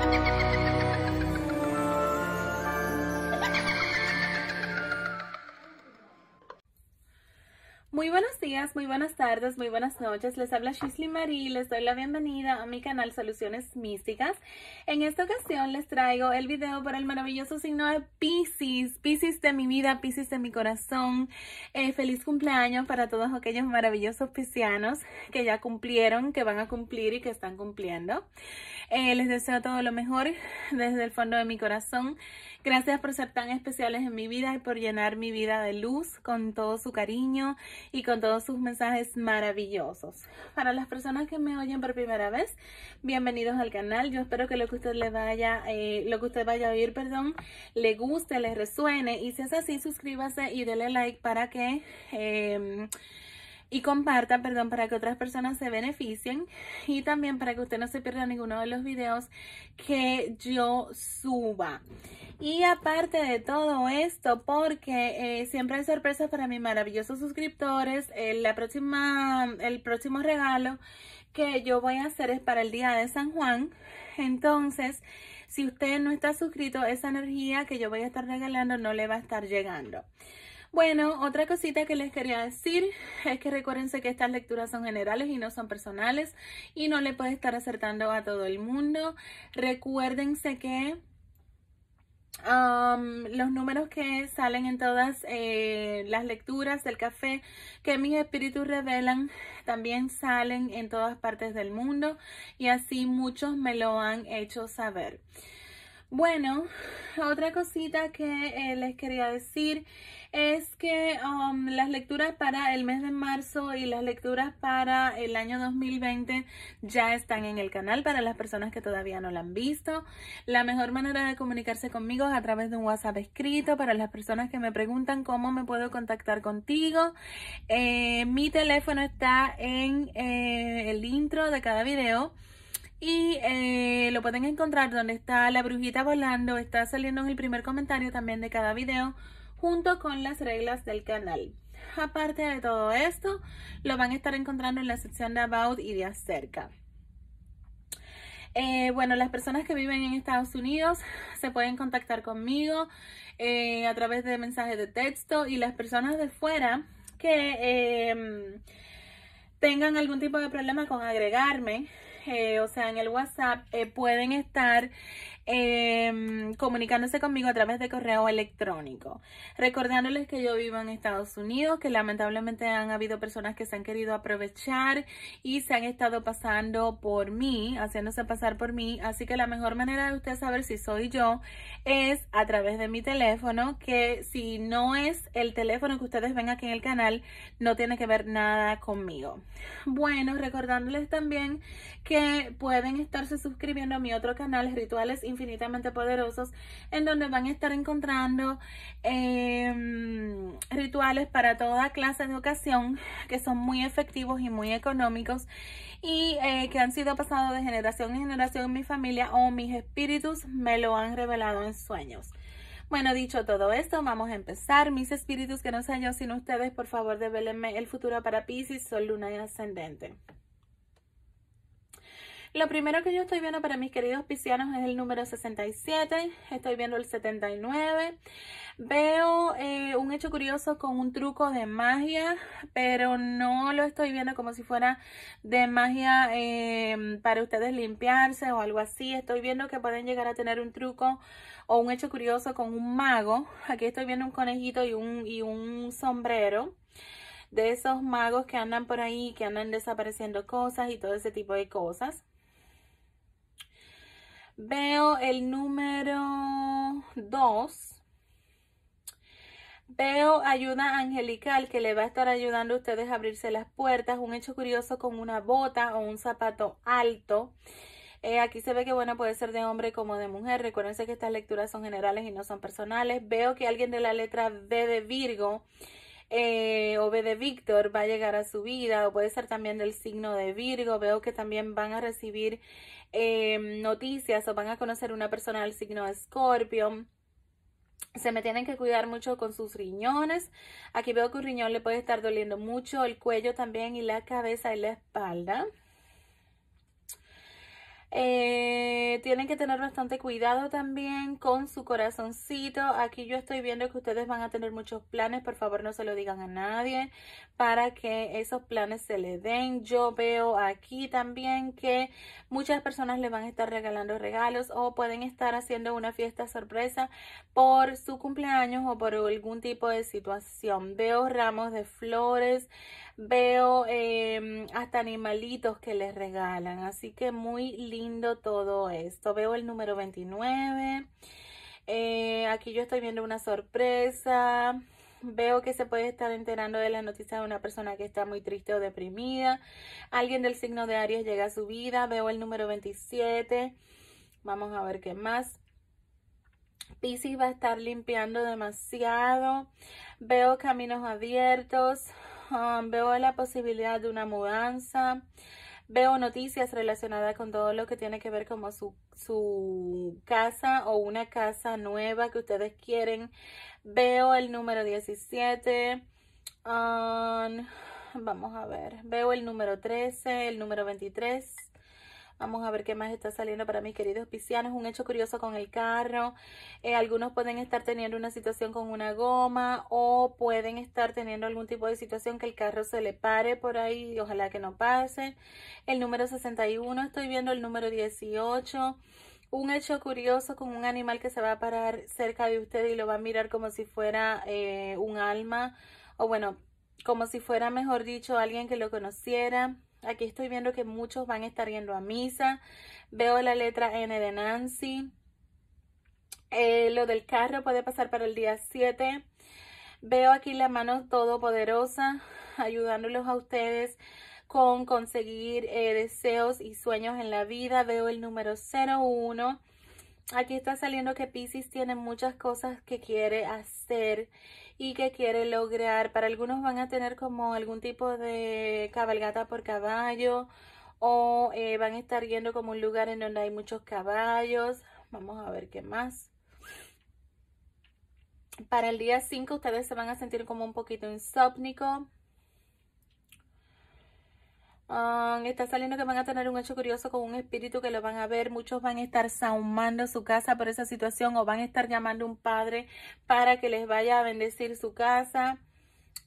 ハハハハ Muy buenos días, muy buenas tardes, muy buenas noches. Les habla Shisley Marie y les doy la bienvenida a mi canal Soluciones Místicas. En esta ocasión les traigo el video para el maravilloso signo de Pisces, Pisces de mi vida, Pisces de mi corazón. Eh, feliz cumpleaños para todos aquellos maravillosos piscianos que ya cumplieron, que van a cumplir y que están cumpliendo. Eh, les deseo todo lo mejor desde el fondo de mi corazón. Gracias por ser tan especiales en mi vida y por llenar mi vida de luz con todo su cariño y con todos sus mensajes maravillosos. Para las personas que me oyen por primera vez, bienvenidos al canal. Yo espero que lo que usted le vaya, eh, lo que usted vaya a oír, perdón, le guste, le resuene. Y si es así, suscríbase y dele like para que em, y compartan, perdón, para que otras personas se beneficien y también para que usted no se pierda ninguno de los videos que yo suba. Y aparte de todo esto, porque eh, siempre hay sorpresas para mis maravillosos suscriptores, eh, la próxima, el próximo regalo que yo voy a hacer es para el día de San Juan. Entonces, si usted no está suscrito, esa energía que yo voy a estar regalando no le va a estar llegando. Bueno, otra cosita que les quería decir es que recuérdense que estas lecturas son generales y no son personales y no le puede estar acertando a todo el mundo. Recuérdense que um, los números que salen en todas eh, las lecturas del café que mis espíritus revelan también salen en todas partes del mundo y así muchos me lo han hecho saber. Bueno, otra cosita que eh, les quería decir es que um, las lecturas para el mes de marzo y las lecturas para el año 2020 ya están en el canal para las personas que todavía no lo han visto. La mejor manera de comunicarse conmigo es a través de un WhatsApp escrito para las personas que me preguntan cómo me puedo contactar contigo. Eh, mi teléfono está en eh, el intro de cada video. Y eh, lo pueden encontrar donde está la brujita volando, está saliendo en el primer comentario también de cada video, junto con las reglas del canal. Aparte de todo esto, lo van a estar encontrando en la sección de About y de Acerca. Eh, bueno, las personas que viven en Estados Unidos se pueden contactar conmigo eh, a través de mensajes de texto y las personas de fuera que em, tengan algún tipo de problema con agregarme o sea, en el WhatsApp, eh, pueden estar Em, comunicándose conmigo a través de correo electrónico. Recordándoles que yo vivo en Estados Unidos, que lamentablemente han habido personas que se han querido aprovechar y se han estado pasando por mí, haciéndose pasar por mí. Así que la mejor manera de ustedes saber si soy yo es a través de mi teléfono, que si no es el teléfono que ustedes ven aquí en el canal, no tiene que ver nada conmigo. Bueno, recordándoles también que pueden estarse suscribiendo a mi otro canal, Rituales infinitamente poderosos, en donde van a estar encontrando em, rituales para toda clase de ocasión que son muy efectivos y muy económicos y eh, que han sido pasados de generación en generación en mi familia o mis espíritus me lo han revelado en sueños. Bueno, dicho todo esto, vamos a empezar. Mis espíritus, que no sean yo sino ustedes, por favor, develenme el futuro para Pisces, Sol, Luna y Ascendente. Lo primero que yo estoy viendo para mis queridos piscianos es el número 67, estoy viendo el 79. Veo eh, un hecho curioso con un truco de magia, pero no lo estoy viendo como si fuera de magia em, para ustedes limpiarse o algo así. Estoy viendo que pueden llegar a tener un truco o un hecho curioso con un mago. Aquí estoy viendo un conejito y un, y un sombrero de esos magos que andan por ahí, que andan desapareciendo cosas y todo ese tipo de cosas. Veo el número 2. Veo ayuda angelical que le va a estar ayudando a ustedes a abrirse las puertas. Un hecho curioso con una bota o un zapato alto. Eh, aquí se ve que, bueno, puede ser de hombre como de mujer. Recuérdense que estas lecturas son generales y no son personales. Veo que alguien de la letra B de Virgo eh, o B de Víctor va a llegar a su vida, o puede ser también del signo de Virgo. Veo que también van a recibir em, noticias o van a conocer una persona del signo de Escorpio. Se me tienen que cuidar mucho con sus riñones. Aquí veo que un riñón le puede estar doliendo mucho, el cuello también y la cabeza y la espalda. Eh, tienen que tener bastante cuidado también con su corazoncito. Aquí yo estoy viendo que ustedes van a tener muchos planes. Por favor, no se lo digan a nadie para que esos planes se le den. Yo veo aquí también que muchas personas le van a estar regalando regalos o pueden estar haciendo una fiesta sorpresa por su cumpleaños o por algún tipo de situación. Veo ramos de flores veo em, hasta animalitos que les regalan. Así que muy lindo todo esto. Veo el número 29. Eh, aquí yo estoy viendo una sorpresa. Veo que se puede estar enterando de la noticia de una persona que está muy triste o deprimida. Alguien del signo de Aries llega a su vida. Veo el número 27. Vamos a ver qué más. Piscis va a estar limpiando demasiado. Veo caminos abiertos. Ah, veo la posibilidad de una mudanza veo noticias relacionadas con todo lo que tiene que ver como su, su casa o una casa nueva que ustedes quieren. Veo el número 17. Um, vamos a ver. Veo el número 13, el número 23. Vamos a ver qué más está saliendo para mis queridos piscianos. Un hecho curioso con el carro. Eh, algunos pueden estar teniendo una situación con una goma o pueden estar teniendo algún tipo de situación que el carro se le pare por ahí. Ojalá que no pase. El número 61, estoy viendo el número 18 un hecho curioso con un animal que se va a parar cerca de usted y lo va a mirar como si fuera eh, un alma o bueno, como si fuera, mejor dicho, alguien que lo conociera. Aquí estoy viendo que muchos van a estar yendo a misa. Veo la letra N de Nancy. Eh, lo del carro puede pasar para el día 7. Veo aquí la mano todopoderosa ayudándolos a ustedes con conseguir eh, deseos y sueños en la vida. Veo el número 01. Aquí está saliendo que Pisces tiene muchas cosas que quiere hacer y que quiere lograr. Para algunos van a tener como algún tipo de cabalgata por caballo o eh, van a estar yendo como un lugar en donde hay muchos caballos. Vamos a ver qué más. Para el día 5 ustedes se van a sentir como un poquito insópnico. Ah, está saliendo que van a tener un hecho curioso con un espíritu que lo van a ver. Muchos van a estar saumando su casa por esa situación o van a estar llamando a un padre para que les vaya a bendecir su casa.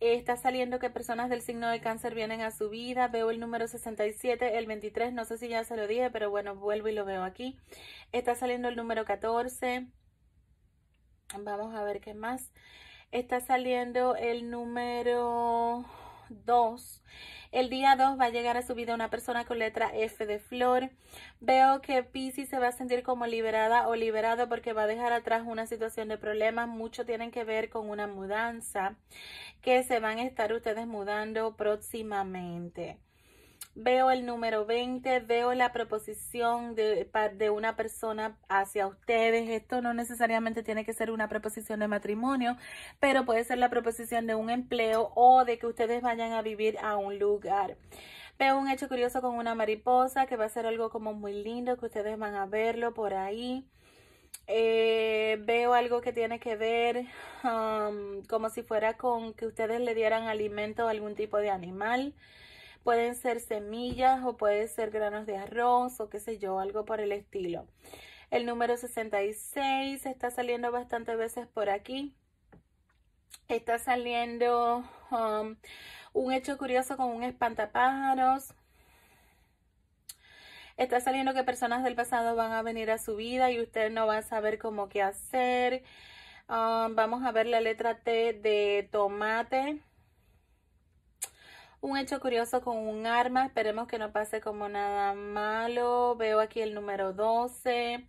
Está saliendo que personas del signo de cáncer vienen a su vida. Veo el número 67, el 23, no sé si ya se lo dije, pero bueno, vuelvo y lo veo aquí. Está saliendo el número 14. Vamos a ver qué más. Está saliendo el número 2. El día 2 va a llegar a su vida una persona con letra F de flor. Veo que Pisces se va a sentir como liberada o liberado porque va a dejar atrás una situación de problemas. Mucho tienen que ver con una mudanza que se van a estar ustedes mudando próximamente veo el número 20, veo la proposición de, de una persona hacia ustedes. Esto no necesariamente tiene que ser una proposición de matrimonio, pero puede ser la proposición de un empleo o de que ustedes vayan a vivir a un lugar. Veo un hecho curioso con una mariposa que va a ser algo como muy lindo, que ustedes van a verlo por ahí. Eh, veo algo que tiene que ver um, como si fuera con que ustedes le dieran alimento a algún tipo de animal. Pueden ser semillas o pueden ser granos de arroz o qué sé yo, algo por el estilo. El número 66 está saliendo bastantes veces por aquí. Está saliendo um, un hecho curioso con un espantapájaros, está saliendo que personas del pasado van a venir a su vida y usted no va a saber cómo qué hacer. Um, vamos a ver la letra T de tomate un hecho curioso con un arma. Esperemos que no pase como nada malo. Veo aquí el número 12.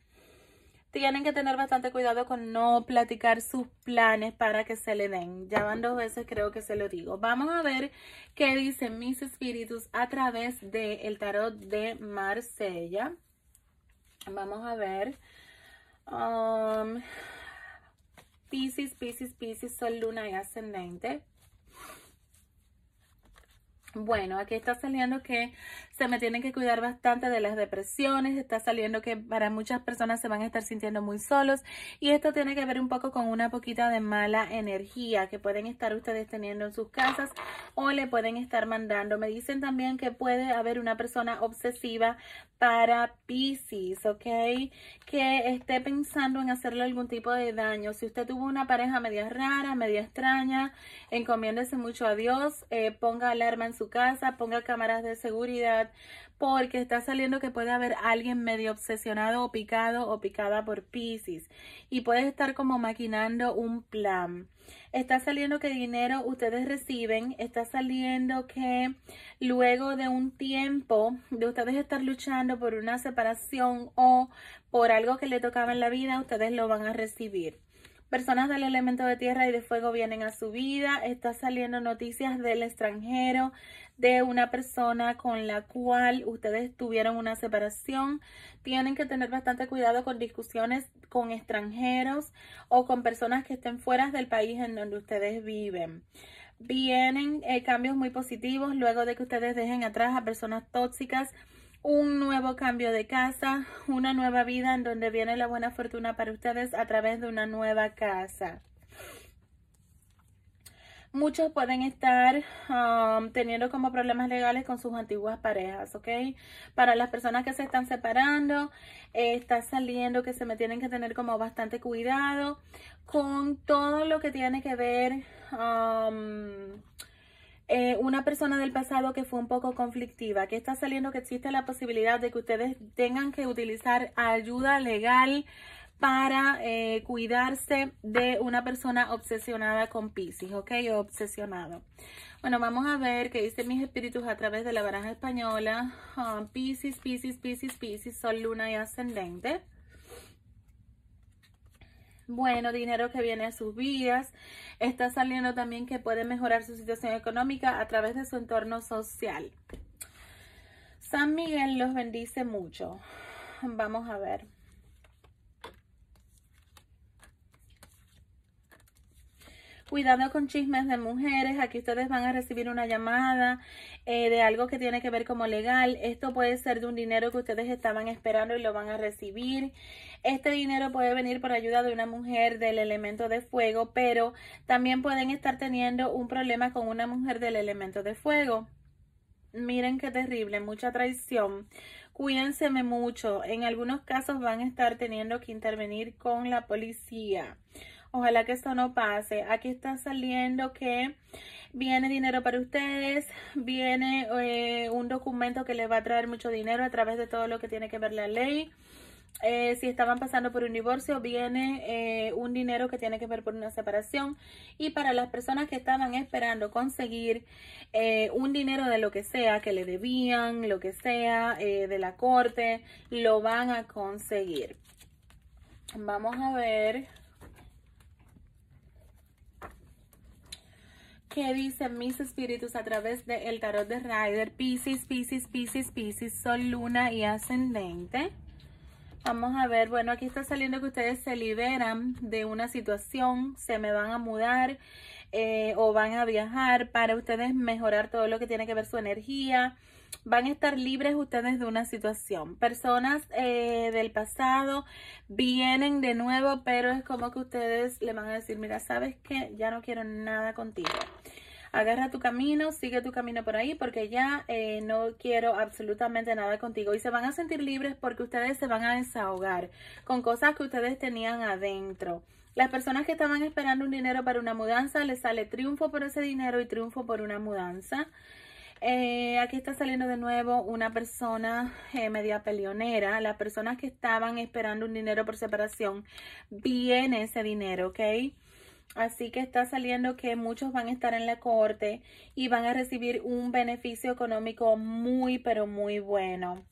Tienen que tener bastante cuidado con no platicar sus planes para que se le den. Ya van dos veces creo que se lo digo. Vamos a ver qué dicen mis espíritus a través del tarot de Marsella. Vamos a ver. Um, Pisces, Pisces, Pisces, Sol, Luna y Ascendente. Bueno, aquí está saliendo que se me tienen que cuidar bastante de las depresiones, está saliendo que para muchas personas se van a estar sintiendo muy solos y esto tiene que ver un poco con una poquita de mala energía que pueden estar ustedes teniendo en sus casas o le pueden estar mandando. Me dicen también que puede haber una persona obsesiva para Pisces, ¿ok? Que esté pensando en hacerle algún tipo de daño. Si usted tuvo una pareja media rara, media extraña, encomiéndese mucho a Dios, eh, ponga alarma en su casa, ponga cámaras de seguridad, porque está saliendo que puede haber alguien medio obsesionado o picado o picada por piscis y puede estar como maquinando un plan. Está saliendo que dinero ustedes reciben, está saliendo que luego de un tiempo de ustedes estar luchando por una separación o por algo que le tocaba en la vida, ustedes lo van a recibir. Personas del elemento de tierra y de fuego vienen a su vida. Está saliendo noticias del extranjero, de una persona con la cual ustedes tuvieron una separación. Tienen que tener bastante cuidado con discusiones con extranjeros o con personas que estén fuera del país en donde ustedes viven. Vienen eh, cambios muy positivos luego de que ustedes dejen atrás a personas tóxicas un nuevo cambio de casa, una nueva vida en donde viene la buena fortuna para ustedes a través de una nueva casa. Muchos pueden estar um, teniendo como problemas legales con sus antiguas parejas, ¿ok? Para las personas que se están separando, está saliendo que se me tienen que tener como bastante cuidado con todo lo que tiene que ver um, eh, una persona del pasado que fue un poco conflictiva, que está saliendo que existe la posibilidad de que ustedes tengan que utilizar ayuda legal para eh, cuidarse de una persona obsesionada con Pisces, ¿ok? obsesionado. Bueno, vamos a ver qué dicen mis espíritus a través de la baraja española. Ah, Pisces, Pisces, Pisces, Pisces, Sol, Luna y Ascendente bueno, dinero que viene a sus vidas. Está saliendo también que puede mejorar su situación económica a través de su entorno social. San Miguel los bendice mucho. Vamos a ver. Cuidado con chismes de mujeres. Aquí ustedes van a recibir una llamada eh, de algo que tiene que ver como legal. Esto puede ser de un dinero que ustedes estaban esperando y lo van a recibir. Este dinero puede venir por ayuda de una mujer del elemento de fuego, pero también pueden estar teniendo un problema con una mujer del elemento de fuego. Miren qué terrible, mucha traición. Cuídense mucho. En algunos casos van a estar teniendo que intervenir con la policía. Ojalá que esto no pase. Aquí está saliendo que viene dinero para ustedes, viene eh, un documento que les va a traer mucho dinero a través de todo lo que tiene que ver la ley. Eh, si estaban pasando por un divorcio, viene eh, un dinero que tiene que ver por una separación. Y para las personas que estaban esperando conseguir un dinero de lo que sea, que le debían, lo que sea, de la corte, lo van a conseguir. Vamos a ver. ¿Qué dicen mis espíritus a través del tarot de Rider. Pisces, Pisces, Pisces, Pisces, Sol, Luna y Ascendente. Vamos a ver, bueno, aquí está saliendo que ustedes se liberan de una situación, se me van a mudar eh, o van a viajar para ustedes mejorar todo lo que tiene que ver su energía. Van a estar libres ustedes de una situación. Personas eh, del pasado vienen de nuevo, pero es como que ustedes le van a decir, mira, ¿sabes qué? Ya no quiero nada contigo agarra tu camino, sigue tu camino por ahí porque ya eh, no quiero absolutamente nada contigo y se van a sentir libres porque ustedes se van a desahogar con cosas que ustedes tenían adentro. Las personas que estaban esperando un dinero para una mudanza, les sale triunfo por ese dinero y triunfo por una mudanza. Eh, aquí está saliendo de nuevo una persona eh, media peleonera. Las personas que estaban esperando un dinero por separación, viene ese dinero, ¿ok? Así que está saliendo que muchos van a estar en la corte y van a recibir un beneficio económico muy, pero muy bueno.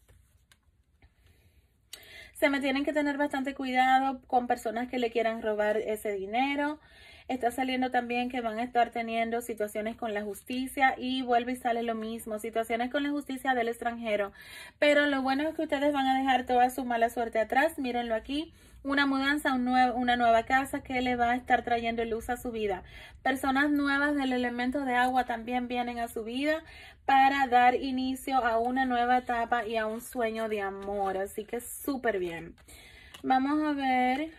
Se me tienen que tener bastante cuidado con personas que le quieran robar ese dinero. Está saliendo también que van a estar teniendo situaciones con la justicia y vuelve y sale lo mismo, situaciones con la justicia del extranjero. Pero lo bueno es que ustedes van a dejar toda su mala suerte atrás, mírenlo aquí una mudanza, una nueva casa que le va a estar trayendo luz a su vida. Personas nuevas del elemento de agua también vienen a su vida para dar inicio a una nueva etapa y a un sueño de amor. Así que súper bien. Vamos a ver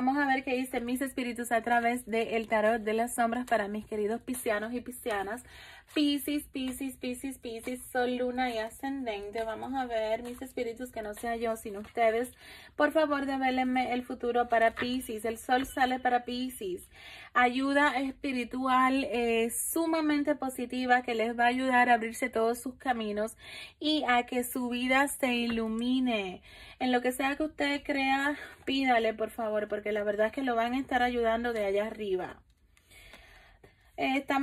Vamos a ver qué dice mis espíritus a través del tarot de las sombras para mis queridos piscianos y piscianas. Pisces, Pisces, Pisces, Pisces, Sol, Luna y Ascendente. Vamos a ver mis espíritus, que no sea yo, sino ustedes. Por favor, develenme el futuro para Pisces. El Sol sale para Pisces. Ayuda espiritual eh, sumamente positiva que les va a ayudar a abrirse todos sus caminos y a que su vida se ilumine. En lo que sea que usted crea, pídale, por favor, porque la verdad es que lo van a estar ayudando de allá arriba. Eh, está,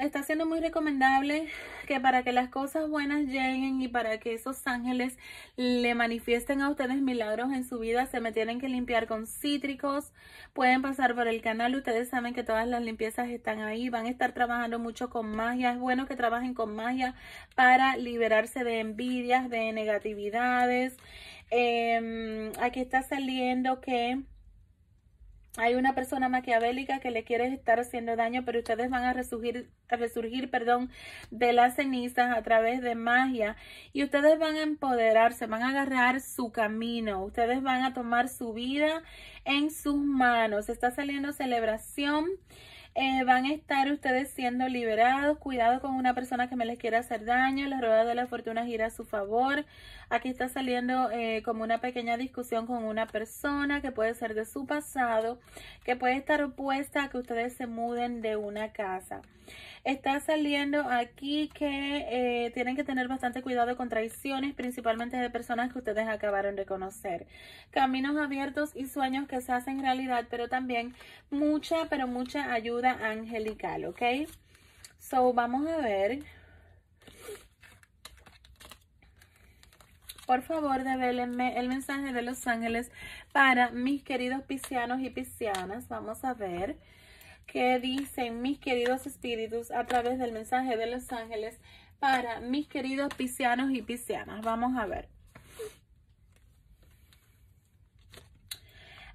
está siendo muy recomendable que para que las cosas buenas lleguen y para que esos ángeles le manifiesten a ustedes milagros en su vida, se me tienen que limpiar con cítricos. Pueden pasar por el canal, ustedes saben que todas las limpiezas están ahí. Van a estar trabajando mucho con magia. Es bueno que trabajen con magia para liberarse de envidias, de negatividades. Em, aquí está saliendo que hay una persona maquiavélica que le quiere estar haciendo daño, pero ustedes van a resurgir, a resurgir perdón, de las cenizas a través de magia y ustedes van a empoderarse, van a agarrar su camino, ustedes van a tomar su vida en sus manos. Está saliendo celebración. Eh, van a estar ustedes siendo liberados. Cuidado con una persona que me les quiera hacer daño. La rueda de la fortuna gira a su favor. Aquí está saliendo eh, como una pequeña discusión con una persona que puede ser de su pasado, que puede estar opuesta a que ustedes se muden de una casa. Está saliendo aquí que eh, tienen que tener bastante cuidado con traiciones, principalmente de personas que ustedes acabaron de conocer. Caminos abiertos y sueños que se hacen realidad, pero también mucha, pero mucha ayuda angelical, ¿ok? So, vamos a ver. por favor develenme el mensaje de los ángeles para mis queridos piscianos y piscianas. Vamos a ver qué dicen mis queridos espíritus a través del mensaje de los ángeles para mis queridos piscianos y piscianas. Vamos a ver.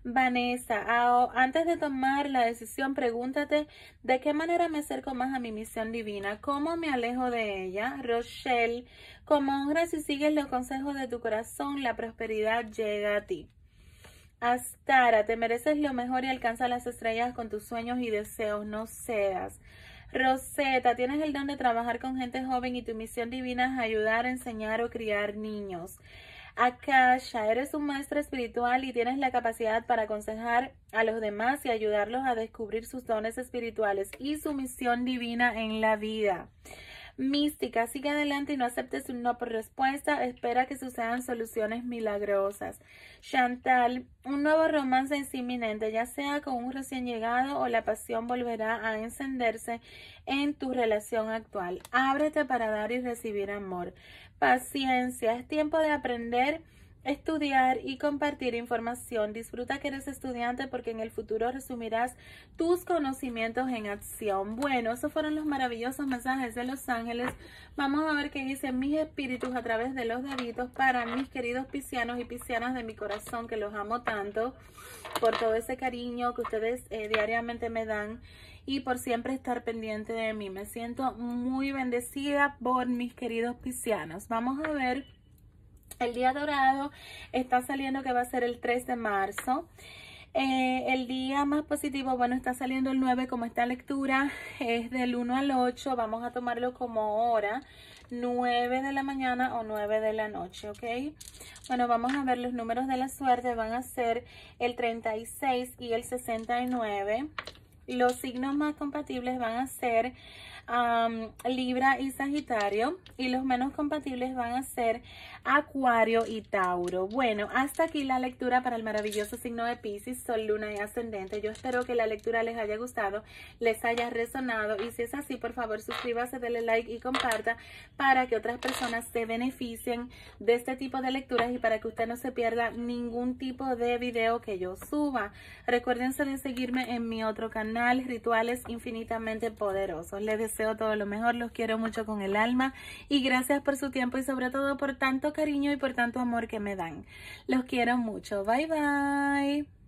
Vanessa, ah, oh, antes de tomar la decisión, pregúntate de qué manera me acerco más a mi misión divina, cómo me alejo de ella. Rochelle, como honra si sigues los consejos de tu corazón, la prosperidad llega a ti. Astara, te mereces lo mejor y alcanza las estrellas con tus sueños y deseos, no seas. Rosetta, tienes el don de trabajar con gente joven y tu misión divina es ayudar, enseñar o criar niños. Akasha, eres un maestro espiritual y tienes la capacidad para aconsejar a los demás y ayudarlos a descubrir sus dones espirituales y su misión divina en la vida. Mística, sigue adelante y no aceptes un no por respuesta. Espera que sucedan soluciones milagrosas. Chantal, un nuevo romance es inminente, ya sea con un recién llegado o la pasión volverá a encenderse en tu relación actual. Ábrete para dar y recibir amor paciencia, es tiempo de aprender estudiar y compartir información. Disfruta que eres estudiante porque en el futuro resumirás tus conocimientos en acción. Bueno, esos fueron los maravillosos mensajes de Los Ángeles. Vamos a ver qué dicen mis espíritus a través de los deditos para mis queridos piscianos y piscianas de mi corazón que los amo tanto por todo ese cariño que ustedes eh, diariamente me dan y por siempre estar pendiente de mí. Me siento muy bendecida por mis queridos piscianos. Vamos a ver el día dorado está saliendo que va a ser el 3 de marzo. Eh, el día más positivo, bueno, está saliendo el 9 como esta lectura es del 1 al 8. Vamos a tomarlo como hora, 9 de la mañana o 9 de la noche, ¿ok? Bueno, vamos a ver los números de la suerte. Van a ser el 36 y el 69. Los signos más compatibles van a ser Libra y Sagitario y los menos compatibles van a ser Acuario y Tauro. Bueno, hasta aquí la lectura para el maravilloso signo de Pisces, Sol, Luna y Ascendente. Yo espero que la lectura les haya gustado, les haya resonado y si es así, por favor suscríbase, denle like y comparta para que otras personas se beneficien de este tipo de lecturas y para que usted no se pierda ningún tipo de video que yo suba. Recuérdense de seguirme en mi otro canal, Rituales Infinitamente Poderosos. Les deseo todo lo mejor, los quiero mucho con el alma y gracias por su tiempo y sobre todo por tanto cariño y por tanto amor que me dan. Los quiero mucho. Bye bye.